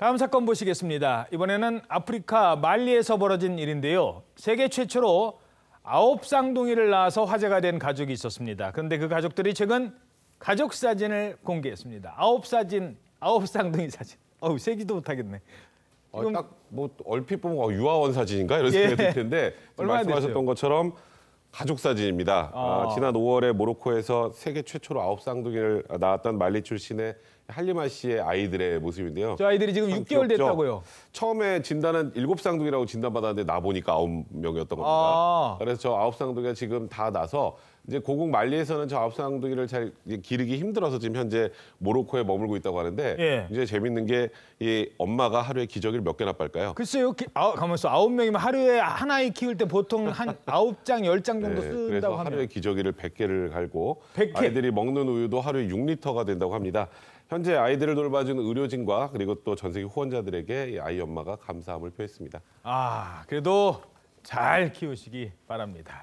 다음 사건 보시겠습니다. 이번에는 아프리카 말리에서 벌어진 일인데요. 세계 최초로 아홉 쌍둥이를 낳아서 화제가 된 가족이 있었습니다. 그런데 그 가족들이 최근 가족 사진을 공개했습니다. 아홉 사진, 아홉 쌍둥이 사진. 어우, 세기도 못하겠네. 어, 지금... 아, 딱뭐 얼핏 보면 어, 유아원 사진인가 이런 예. 생각이 예. 들 텐데 말씀하셨던 됐어 것처럼 가족 사진입니다. 아. 아, 지난 5월에 모로코에서 세계 최초로 아홉 쌍둥이를 낳았던 말리 출신의 할리마 씨의 아이들의 모습인데요. 저 아이들이 지금 6개월 귀엽죠? 됐다고요. 처음에 진단은 7쌍둥이라고 진단받았는데 나보니까 9명이었던 겁니다. 아. 그래서 저 아홉 쌍둥이가 지금 다 나서 이제 고국 말리에서는 저 아홉 쌍둥이를잘 기르기 힘들어서 지금 현재 모로코에 머물고 있다고 하는데 예. 이제 재밌는 게 이 엄마가 하루에 기저귀를 몇 개나 빨까요? 글쎄요. 아, 가만있어. 9명이면 하루에 하나이 키울 때 보통 한 9장, 10장 300g 정도 쓴다고 그래서 하면 하루에 기저귀를 100개를 갈고 100개. 아이들이 먹는 우유도 하루에 6리터가 된다고 합니다. 현재 아이들을 돌봐준 의료진과 그리고 또 전 세계 후원자들에게 아이 엄마가 감사함을 표했습니다. 아, 그래도 잘 키우시기 바랍니다.